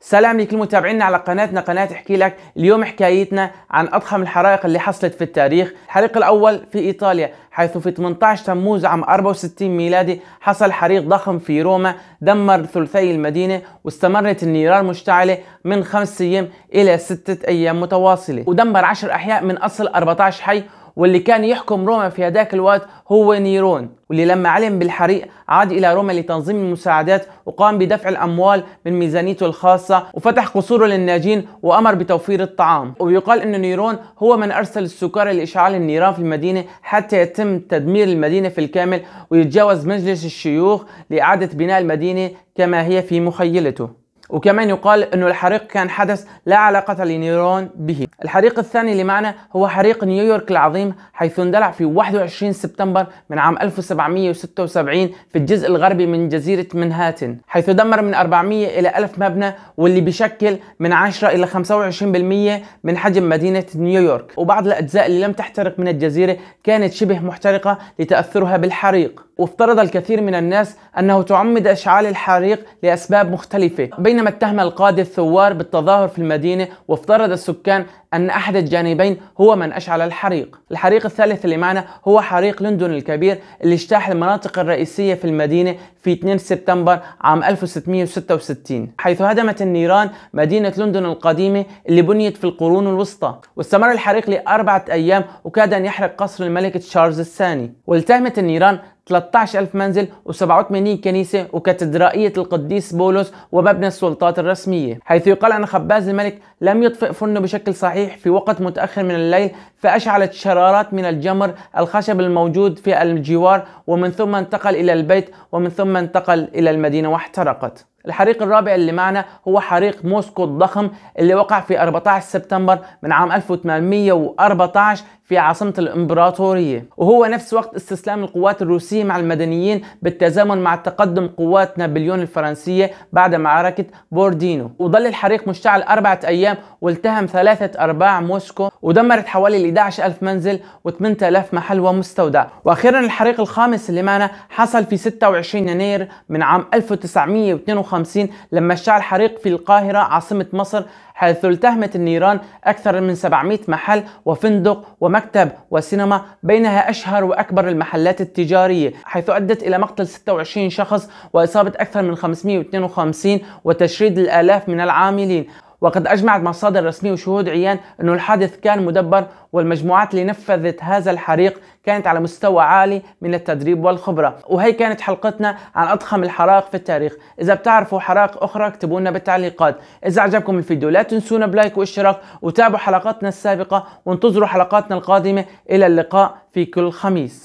سلام لكل متابعينا على قناتنا قناة احكي لك اليوم حكايتنا عن أضخم الحرائق اللي حصلت في التاريخ الحريق الأول في إيطاليا حيث في 18 تموز عام 64 ميلادي حصل حريق ضخم في روما دمر ثلثي المدينة واستمرت النيران مشتعلة من خمس أيام إلى ستة أيام متواصلة ودمر 10 أحياء من أصل 14 حي واللي كان يحكم روما في هذاك الوقت هو نيرون واللي لما علم بالحريق عاد إلى روما لتنظيم المساعدات وقام بدفع الأموال من ميزانيته الخاصة وفتح قصوره للناجين وأمر بتوفير الطعام ويقال أن نيرون هو من أرسل السكر لإشعال النيران في المدينة حتى يتم تدمير المدينة في الكامل ويتجاوز مجلس الشيوخ لإعادة بناء المدينة كما هي في مخيلته وكمان يقال انه الحريق كان حدث لا علاقة لنيرون به الحريق الثاني اللي معنا هو حريق نيويورك العظيم حيث اندلع في 21 سبتمبر من عام 1776 في الجزء الغربي من جزيرة منهاتن حيث دمر من 400 إلى 1000 مبنى واللي بيشكل من 10 إلى 25% من حجم مدينة نيويورك وبعض الأجزاء اللي لم تحترق من الجزيرة كانت شبه محترقة لتأثرها بالحريق وافترض الكثير من الناس أنه تعمد إشعال الحريق لأسباب مختلفة بينما اتهم القاده الثوار بالتظاهر في المدينة وافترض السكان أن أحد الجانبين هو من أشعل الحريق الحريق الثالث اللي معنا هو حريق لندن الكبير اللي اجتاح المناطق الرئيسية في المدينة في 2 سبتمبر عام 1666 حيث هدمت النيران مدينة لندن القديمة اللي بنيت في القرون الوسطى واستمر الحريق لأربعة أيام وكاد أن يحرق قصر الملك تشارلز الثاني والتهمت النيران 13000 منزل و 87 كنيسة وكاتدرائية القديس بولس ومبنى السلطات الرسمية حيث يقال أن خباز الملك لم يطفئ فرنه بشكل صحيح الريح في وقت متأخر من الليل فأشعلت شرارات من الجمر الخشب الموجود في الجوار ومن ثم انتقل إلى البيت ومن ثم انتقل إلى المدينة واحترقت الحريق الرابع اللي معنا هو حريق موسكو الضخم اللي وقع في 14 سبتمبر من عام 1814 في عاصمة الإمبراطورية وهو نفس وقت استسلام القوات الروسية مع المدنيين بالتزامن مع تقدم قوات نابليون الفرنسية بعد معركة بوردينو وظل الحريق مشتعل أربعة أيام والتهم ثلاثة أرباع موسكو ودمرت حوالي 11 ألف منزل و8000 محل ومستودع وأخيرا الحريق الخامس اللي معنا حصل في 26 يناير من عام 1952 1950 لما اشتعل حريق في القاهرة عاصمة مصر حيث التهمت النيران أكثر من 700 محل وفندق ومكتب وسينما بينها أشهر وأكبر المحلات التجارية حيث أدت إلى مقتل 26 شخص وإصابة أكثر من 552 وتشريد الآلاف من العاملين وقد أجمعت مصادر رسمية وشهود عيان أن الحادث كان مدبر والمجموعات اللي نفذت هذا الحريق كانت على مستوى عالي من التدريب والخبرة وهي كانت حلقتنا عن أضخم الحرائق في التاريخ إذا بتعرفوا حرائق أخرى اكتبوا لنا بالتعليقات إذا عجبكم الفيديو لا تنسونا بلايك واشتراك وتابعوا حلقاتنا السابقة وانتظروا حلقاتنا القادمة إلى اللقاء في كل خميس